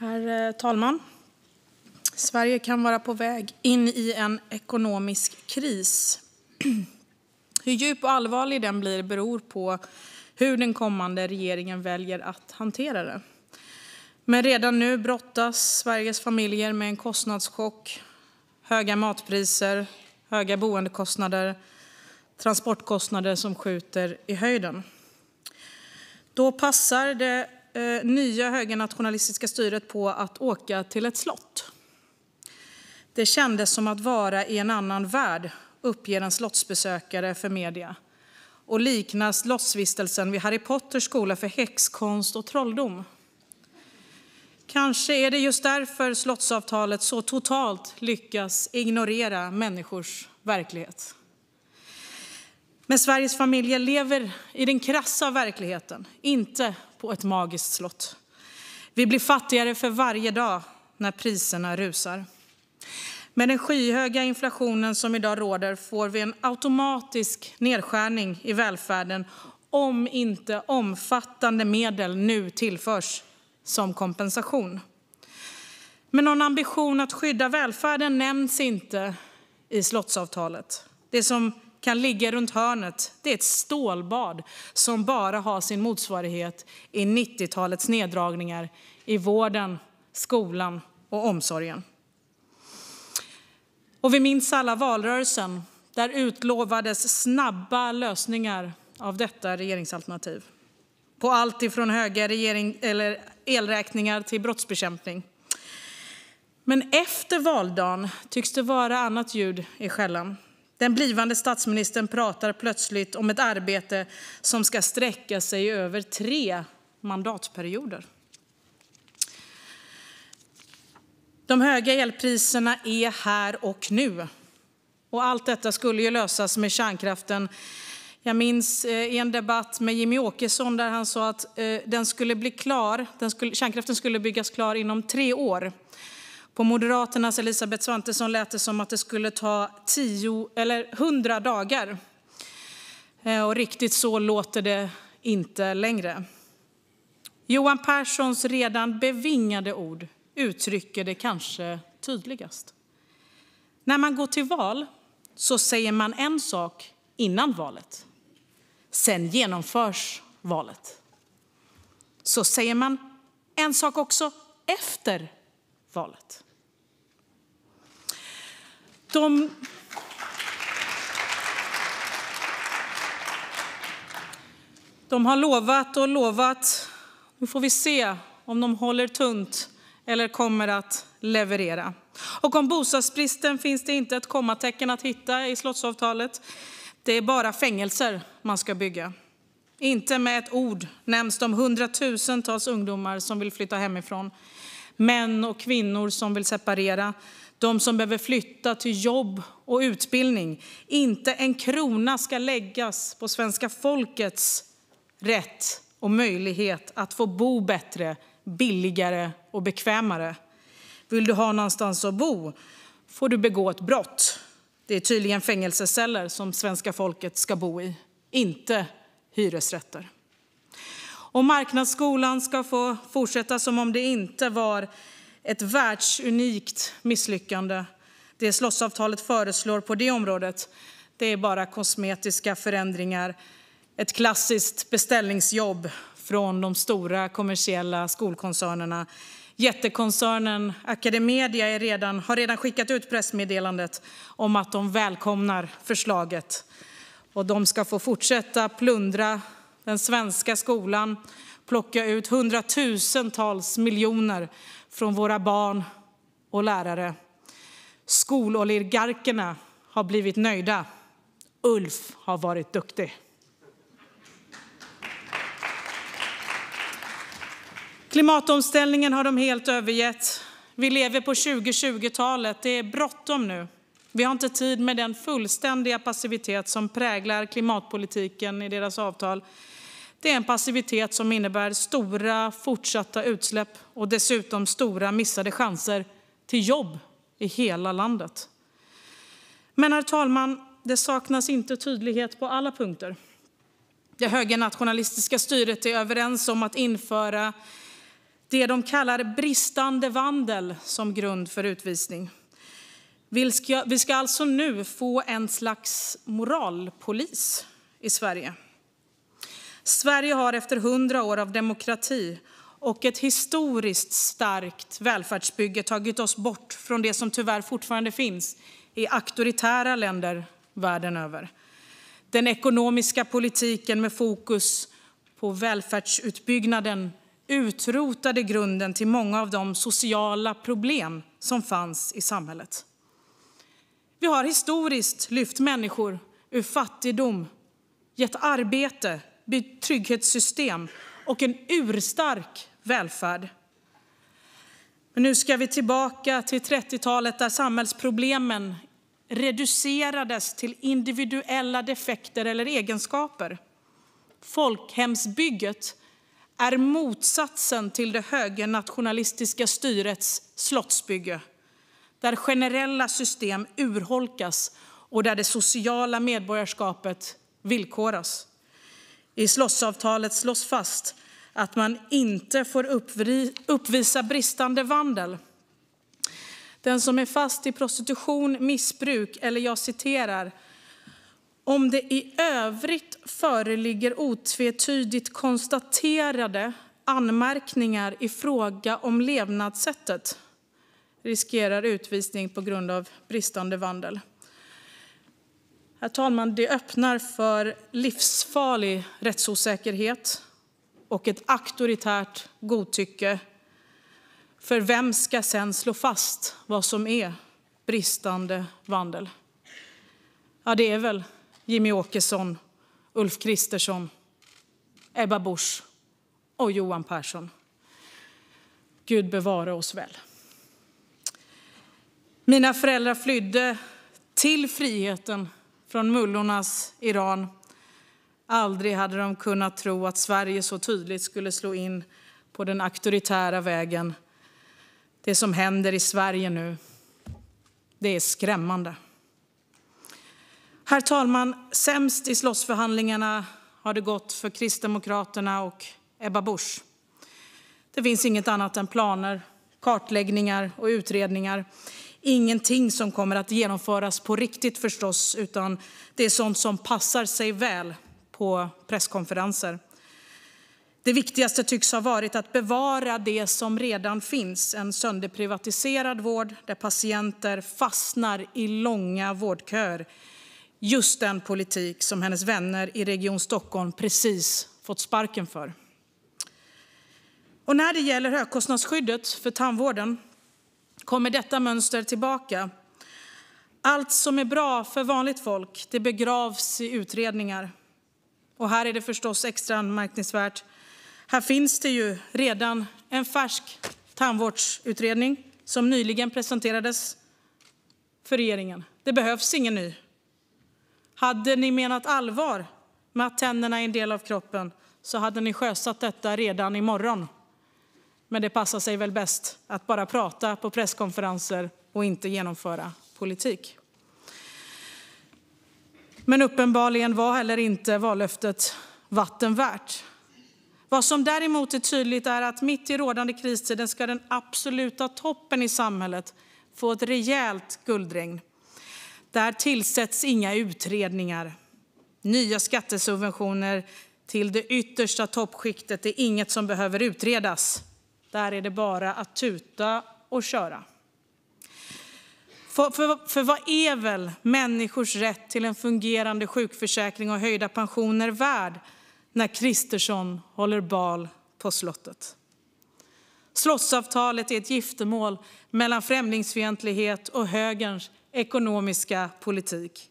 Herr eh, talman! Sverige kan vara på väg in i en ekonomisk kris. Hur djup och allvarlig den blir beror på hur den kommande regeringen väljer att hantera det. Men redan nu brottas Sveriges familjer med en kostnadschock, höga matpriser, höga boendekostnader och transportkostnader som skjuter i höjden eh, nya högernationalistiska styret på att åka till ett slott. Det kändes som att vara i en annan värld, uppger en slottsbesökare för media och liknar slottsvistelsen vid Harry Potters skola för häxkonst och trolldom. Kanske är det just därför slottsavtalet så totalt lyckas ignorera människors verklighet. Men Sveriges familjer lever i den krassa verkligheten, inte på ett magiskt slott. Vi blir fattigare för varje dag när priserna rusar. Med den skyhöga inflation som i dag råder får vi en automatisk nedskärning i välfärden om inte omfattande medel nu tillförs som kompensation. Men någon ambition att skydda välfärden nämns inte i slottsavtalet kan ligga runt hörnet, det är ett stålbad som bara har sin motsvarighet i 90-talets neddragningar i vården, skolan och omsorgen. Och vi minns alla valrörelsen. Där utlovades snabba lösningar av detta regeringsalternativ. På allt ifrån höga regering, eller elräkningar till brottsbekämpning. Men efter valdagen tycks det vara annat ljud i skällan. Den blivande statsministern pratar plötsligt om ett arbete som ska sträcka sig över tre mandatperioder. De höga elpriserna är här och nu. Och allt detta skulle ju lösas med kärnkraften. Jag minns eh, en debatt med Jimmie Åkesson där han sa att eh, den skulle bli klar, kärnkraften skulle byggas klar inom tre år. På Moderaternas Elisabeth Svantesson lät det som att det skulle ta hundra dagar. Eh, och riktigt så låter det inte längre. Johan Pehrsons redan bevingade ord uttrycker det kanske tydligast. När man går till val så säger man en sak innan valet. Sen genomförs valet. Så säger man en sak också efter valet. De... De har lovat och lovat. Nu får vi se om de håller tunt eller kommer att leverera. Och om bostadsbristen finns det inte ett kommatecken att hitta i slottsavtalet. Det är bara fängelser man ska bygga. Inte med ett ord nämns de hundratusentals ungdomar som vill flytta hemifrån, män och kvinnor som vill separera, de som behöver flytta till jobb och utbildning. Inte en krona ska läggas på svenska folkets rätt och möjlighet att få bo bättre, billigare och bekvämare. Vill du ha någonstans att bo får du begå ett brott. Det är tydligen fängelseceller som svenska folket ska bo i, inte hyresrätter. Och marknadsskolan ska få fortsätta som om det inte var ett världsunikt misslyckande. Det slottsavtalet föreslår på det området är bara kosmetiska förändringar, ett klassiskt beställningsjobb från de stora kommersiella skolkoncernerna. Jättekoncernen Academedia har redan skickat ut pressmeddelandet om att de välkomnar förslaget. De ska få fortsätta plundra den svenska skolan och plocka ut hundratusentals miljoner från våra barn och lärare. Skololigarkerna har blivit nöjda. Ulf har varit duktig. Klimatomställningen har de helt övergett. Vi lever på 2020-talet. Det är bråttom nu. Vi har inte tid med den fullständiga passivitet som präglar klimatpolitiken i deras avtal. Det är en passivitet som innebär stora fortsatta utsläpp och dessutom stora missade chanser till jobb i hela landet. Men, herr talman, det saknas inte tydlighet på alla punkter. Det högernationalistiska styret är överens om att införa det de kallar bristande vandel som grund för utvisning. Vi ska alltså nu få ett slags moralpolis i Sverige. Sverige har efter hundra år av demokrati och ett historiskt starkt välfärdsbygge tagit oss bort från det som tyvärr fortfarande finns i auktoritära länder världen över: den ekonomiska politiken med fokus på välfärdsutbyggnaden utrotade grunden till många av de sociala problem som fanns i samhället. Vi har historiskt lyft människor ur fattigdom och gett arbete trygghetssystem och en urstark välfärd. Men nu ska vi tillbaka till 30-talet där samhällsproblemen reducerades till individuella defekter eller egenskaper. Folkhemsbygget är motsatsen till det högernationalistiska styrets slottsbygge där generella system urholkas och där det sociala medborgarskapet villkoras. I slottsavtalet slås fast att man inte får uppvisa bristande vandel. Den som är fast i prostitution, missbruk eller "om det i övrigt föreligger otvetydigt konstaterade anmärkningar i fråga om levnadssättet" riskerar utvisning på grund av bristande vandel. Herr talman! Det öppnar för livsfarlig rättsosäkerhet och ett auktoritärt godtycke. För Vem ska sedan slå fast vad som är bristande vandel? Ja, Det är väl Jimmie Åkesson, Ulf Kristersson, Ebba Busch och Johan Pehrson. Gud bevare oss väl. Mina föräldrar flydde till friheten från mullornas Iran. Aldrig hade de kunnat tro att Sverige så tydligt skulle slå in på den auktoritära vägen. Det som händer i Sverige nu, det är skrämmande. Herr talman! Sämst i slottsförhandlingarna har det gått för Kristdemokraterna och Ebba Busch. Det finns inget annat än planer, kartläggningar och utredningar ingenting som kommer att genomföras på riktigt förstås, utan det är sådant som passar sig väl på presskonferenser. Det viktigaste tycks ha varit att bevara det som redan finns: en sönderprivatiserad vård där patienter fastnar i långa vårdköer. Just den politik som hennes vänner i Region Stockholm precis fått sparken för. När det gäller högkostnadsskyddet för tandvården kommer detta mönster tillbaka. Allt som är bra för vanligt folk begravs i utredningar. Och här är det förstås extra anmärkningsvärt. Här finns det ju redan en färsk tandvårdsutredning som nyligen presenterades för regeringen. Det behövs ingen ny. Hade ni menat allvar med att tänderna är en del av kroppen så hade ni sjösatt detta redan imorgon. morgon men det passar sig väl bäst att bara prata på presskonferenser och inte genomföra politik. Men uppenbarligen var heller inte vallöftet vatten värt. Vad som däremot är tydligt är att mitt i rådande kristiden ska den absoluta toppen i samhället få ett rejält guldregn. Där tillsätts inga utredningar. Nya skattesubventioner till det yttersta toppskiktet är inget som behöver utredas. Där är det bara att tuta och köra. För, för, för, vad är väl människors rätt till en fungerande sjukförsäkring och höjda pensioner värd när Kristersson håller bal på slottet? Slottsavtalet är ett giftermål mellan främlingsfientlighet och högerns ekonomiska politik.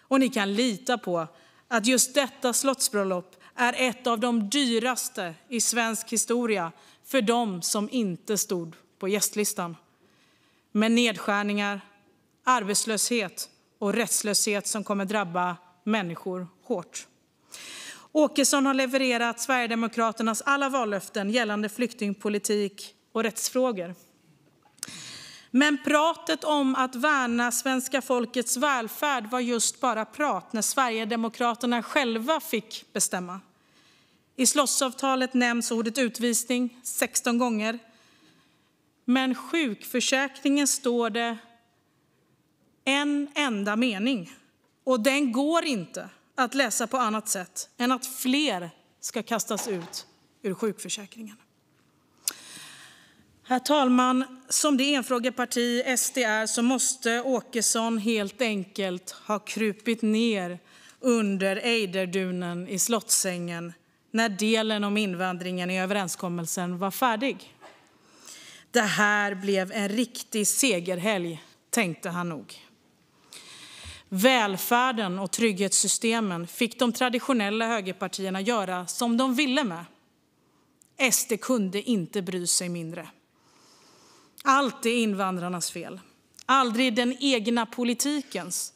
Och ni kan lita på att just detta slottsbröllop är ett av de dyraste i svensk historia för dem som inte stod på gästlistan. Med nedskärningar, arbetslöshet och rättslöshet som kommer drabba människor hårt. Åkesson har levererat Sverigedemokraternas alla vallöften gällande flyktingpolitik och rättsfrågor. Men pratet om att värna svenska folkets välfärd var just bara prat när Sverigedemokraterna själva fick bestämma. I slottsavtalet nämns ordet utvisning 16 gånger, men sjukförsäkringen står det en enda mening, och den går inte att läsa på annat sätt än att fler ska kastas ut ur sjukförsäkringen. Herr talman! Som det enfrågeparti SD är måste Åkesson helt enkelt ha krupit ned under ejderdunen i slottssängen när delen om invandringen i överenskommelsen var färdig. Det här blev en riktig segerhelg, tänkte han nog. Välfärden och trygghetssystemen fick de traditionella högerpartierna göra som de ville med. SD kunde inte bry sig mindre. Allt är invandrarnas fel, aldrig den egna politikens.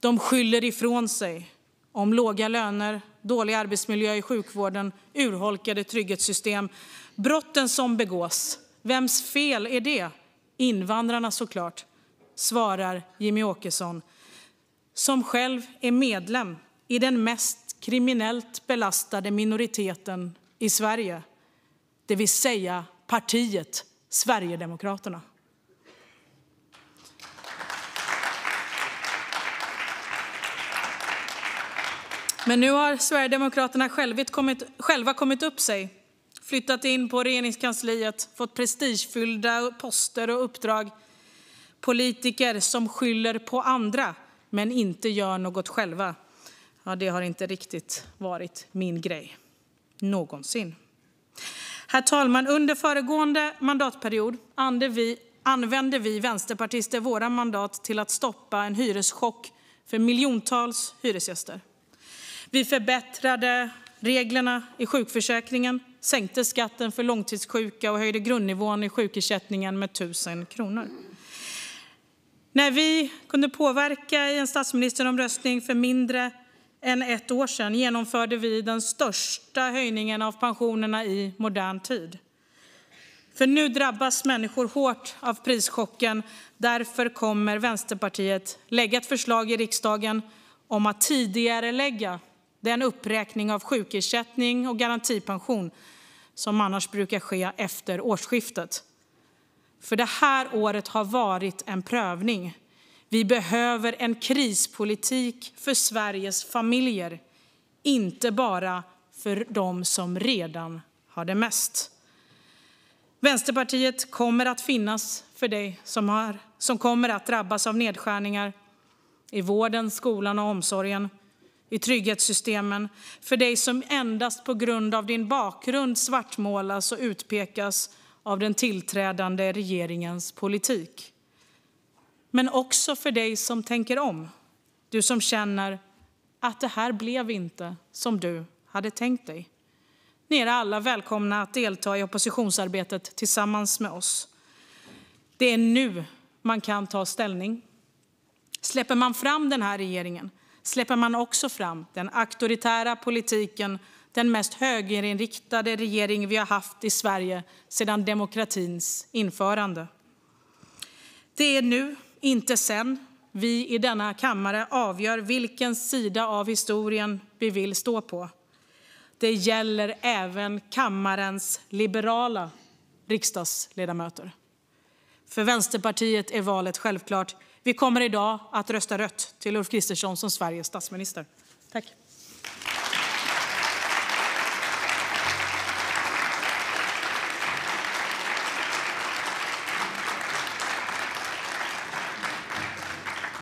De skyller ifrån sig om låga löner, dålig arbetsmiljö i sjukvården, urholkade trygghetssystem, brotten som begås. Vems fel är det? Invandrarna såklart, svarar Jimmy Åkesson som själv är medlem i den mest kriminellt belastade minoriteten i Sverige, det vill säga partiet Sverigedemokraterna. Men nu har Sverigedemokraterna själva kommit upp sig, flyttat in på Regeringskansliet, fått prestigefyllda poster och uppdrag. Politiker som skyller på andra men inte gör något själva. Ja, det har inte riktigt varit min grej någonsin. Herr talman! Under föregående mandatperiod använde vi vänsterpartister våra mandat till att stoppa en hyreschock för miljontals hyresgäster. Vi förbättrade reglerna i sjukförsäkringen, sänkte skatten för långtidssjuka och höjde grundnivån i sjukersättningen med 1 000 kronor. När vi kunde påverka i en statsministeromröstning för mindre än ett år sedan genomförde vi den största höjningen av pensionerna i modern tid. Nu drabbas människor hårt av prischocken. Därför kommer Vänsterpartiet att lägga fram ett förslag i riksdagen om att tidigarelägga den uppräkning av sjukersättning och garantipension som annars brukar ske efter årsskiftet. Det här året har varit en prövning. Vi behöver en krispolitik för Sveriges familjer, inte bara för dem som redan har det mest. Vänsterpartiet kommer att finnas för dig som, har, som kommer att drabbas av nedskärningar i vården, skolan och omsorgen, i trygghetssystemen, för dig som endast på grund av din bakgrund svartmålas och utpekas av den tillträdande regeringens politik men också för dig som tänker om, du som känner att det här blev inte som du hade tänkt dig. Ni är alla välkomna att delta i oppositionsarbetet tillsammans med oss. Det är nu man kan ta ställning. Släpper man fram den här regeringen släpper man också fram den auktoritära politiken, den mest högerinriktade regering vi har haft i Sverige sedan demokratins införande. Det är nu inte sedan vi i denna kammare avgör vilken sida av historien vi vill stå på. Det gäller även kammarens liberala riksdagsledamöter. För Vänsterpartiet är valet självklart. Vi kommer i dag att rösta rött till Ulf Kristersson som Sveriges statsminister.